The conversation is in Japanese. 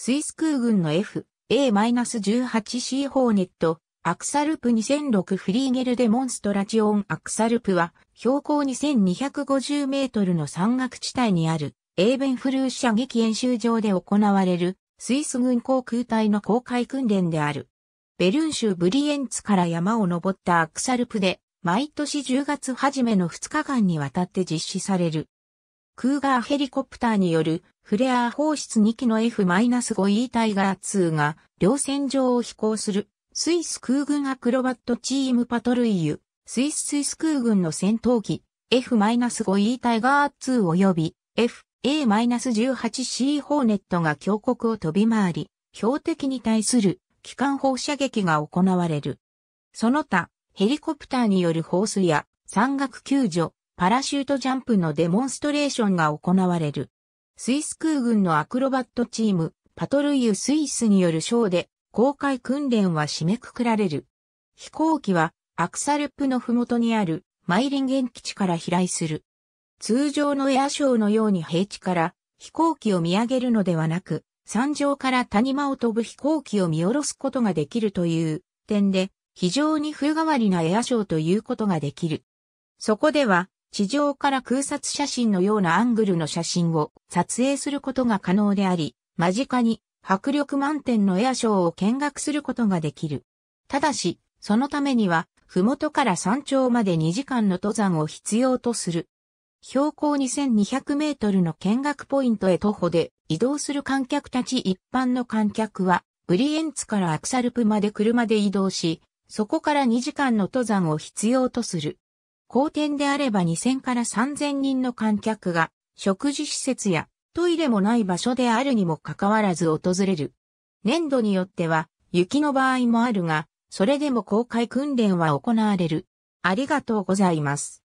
スイス空軍の FA-18C ホーネット、アクサルプ2006フリーゲルデモンストラチオンアクサルプは、標高2250メートルの山岳地帯にある、エーベンフルー射撃演習場で行われる、スイス軍航空隊の公開訓練である。ベルン州ブリエンツから山を登ったアクサルプで、毎年10月初めの2日間にわたって実施される。クーガーヘリコプターによるフレア放出2機の F-5E タイガー2が両線上を飛行するスイス空軍アクロバットチームパトルイユ、スイススイス空軍の戦闘機 F-5E タイガー2及び FA-18C ホーネットが峡谷を飛び回り、標的に対する機関放射撃が行われる。その他、ヘリコプターによる放水や山岳救助、パラシュートジャンプのデモンストレーションが行われる。スイス空軍のアクロバットチーム、パトルイユ・スイスによるショーで、公開訓練は締めくくられる。飛行機は、アクサルプのふもとにある、マイリンゲン基地から飛来する。通常のエアショーのように平地から飛行機を見上げるのではなく、山上から谷間を飛ぶ飛行機を見下ろすことができるという点で、非常に風変わりなエアショーということができる。そこでは、地上から空撮写真のようなアングルの写真を撮影することが可能であり、間近に迫力満点のエアショーを見学することができる。ただし、そのためには、麓から山頂まで2時間の登山を必要とする。標高2200メートルの見学ポイントへ徒歩で移動する観客たち一般の観客は、ブリエンツからアクサルプまで車で移動し、そこから2時間の登山を必要とする。好天であれば2000から3000人の観客が、食事施設やトイレもない場所であるにもかかわらず訪れる。年度によっては、雪の場合もあるが、それでも公開訓練は行われる。ありがとうございます。